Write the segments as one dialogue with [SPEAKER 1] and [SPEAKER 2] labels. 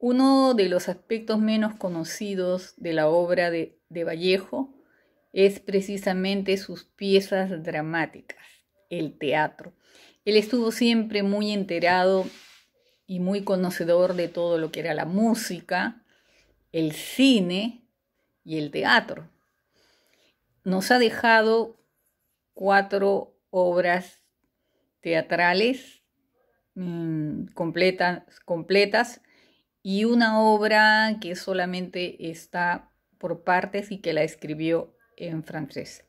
[SPEAKER 1] Uno de los aspectos menos conocidos de la obra de, Vallejo es precisamente sus piezas dramáticas, el teatro. Él estuvo siempre muy enterado y muy conocedor de todo lo que era la música, el cine y el teatro. Nos ha dejado cuatro obras teatrales mm, completas y una obra que solamente está por partes y que la escribió en francés.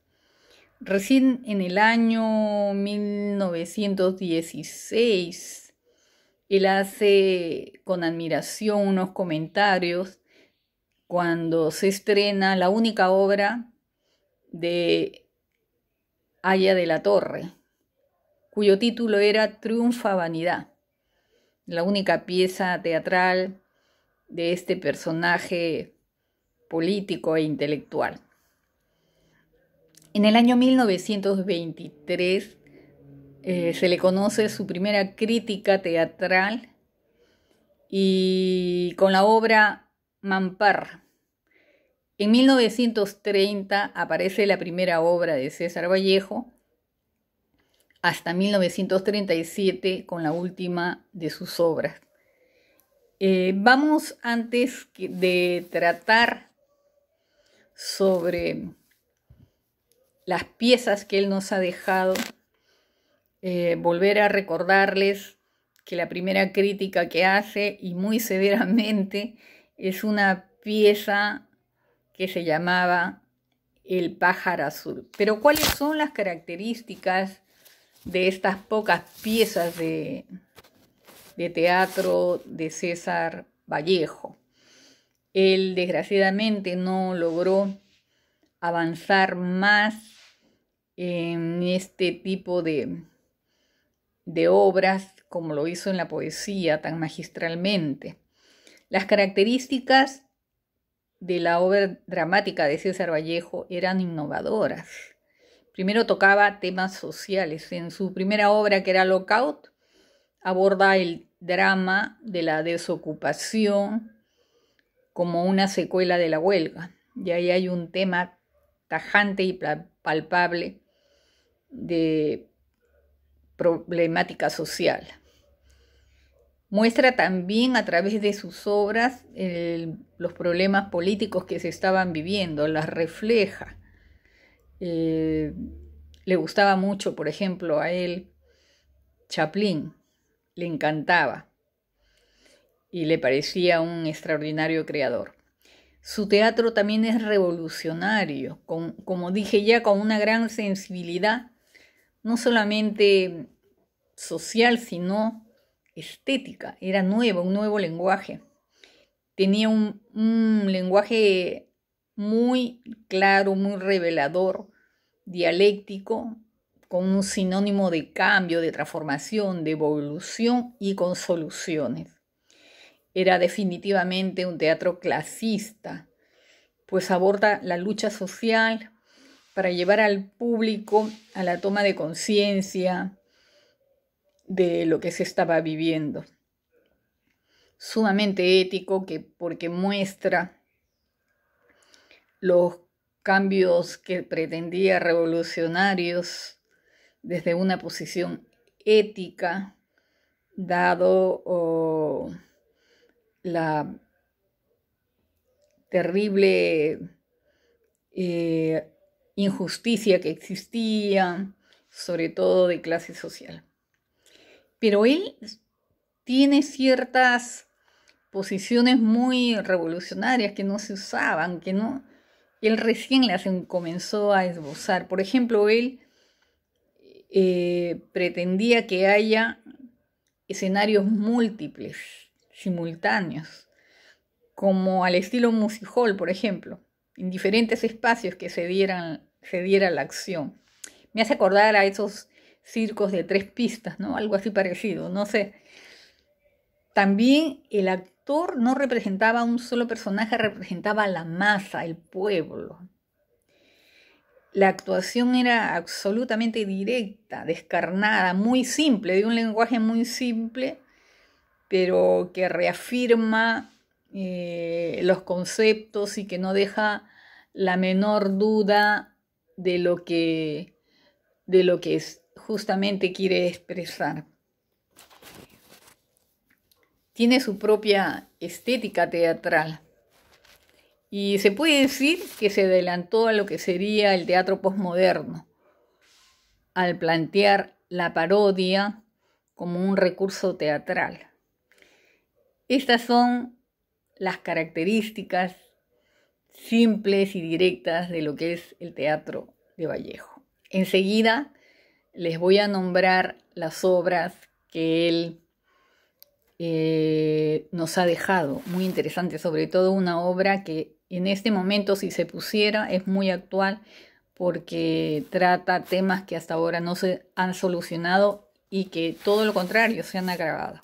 [SPEAKER 1] Recién en el año 1916, él hace con admiración unos comentarios cuando se estrena la única obra de Aya de la Torre, cuyo título era Triunfa Vanidad la única pieza teatral de este personaje político e intelectual. En el año 1923 eh, se le conoce su primera crítica teatral y con la obra Mampar. En 1930 aparece la primera obra de César Vallejo hasta 1937 con la última de sus obras. Eh, vamos antes de tratar sobre las piezas que él nos ha dejado, eh, volver a recordarles que la primera crítica que hace y muy severamente es una pieza que se llamaba El pájaro azul. Pero ¿cuáles son las características de estas pocas piezas de, teatro de César Vallejo. Él desgraciadamente no logró avanzar más en este tipo de, de obras como lo hizo en la poesía tan magistralmente. Las características de la obra dramática de César Vallejo eran innovadoras. Primero tocaba temas sociales. En su primera obra, que era Lockout, aborda el drama de la desocupación como una secuela de la huelga. Y ahí hay un tema tajante y palpable de problemática social. Muestra también a través de sus obras los problemas políticos que se estaban viviendo, las refleja eh, le gustaba mucho, por ejemplo, a él Chaplin, le encantaba y le parecía un extraordinario creador. Su teatro también es revolucionario, como dije ya, con una gran sensibilidad, no solamente social, sino estética. Era nuevo, un nuevo lenguaje. Tenía un, un lenguaje muy claro, muy revelador, dialéctico, con un sinónimo de cambio, de transformación, de evolución y con soluciones. Era definitivamente un teatro clasista, pues aborda la lucha social para llevar al público a la toma de conciencia de lo que se estaba viviendo. Sumamente ético que porque muestra los cambios que pretendía revolucionarios desde una posición ética, dado la terrible eh, injusticia que existía, sobre todo de clase social. Pero él tiene ciertas posiciones muy revolucionarias que no se usaban, que no, él recién las comenzó a esbozar. Por ejemplo, él eh, pretendía que haya escenarios múltiples, simultáneos, como al estilo music hall, por ejemplo, en diferentes espacios que se, dieran, se diera la acción. Me hace acordar a esos circos de tres pistas, ¿no? Algo así parecido, no sé. También el no representaba un solo personaje, representaba la masa, el pueblo. La actuación era absolutamente directa, descarnada, muy simple, de un lenguaje muy simple, pero que reafirma eh, los conceptos y que no deja la menor duda de lo que, de lo que es, justamente quiere expresar tiene su propia estética teatral. Y se puede decir que se adelantó a lo que sería el teatro posmoderno, al plantear la parodia como un recurso teatral. Estas son las características simples y directas de lo que es el teatro de Vallejo. Enseguida les voy a nombrar las obras que él eh, nos ha dejado. Muy interesante, sobre todo una obra que en este momento, si se pusiera, es muy actual porque trata temas que hasta ahora no se han solucionado y que todo lo contrario se han agravado.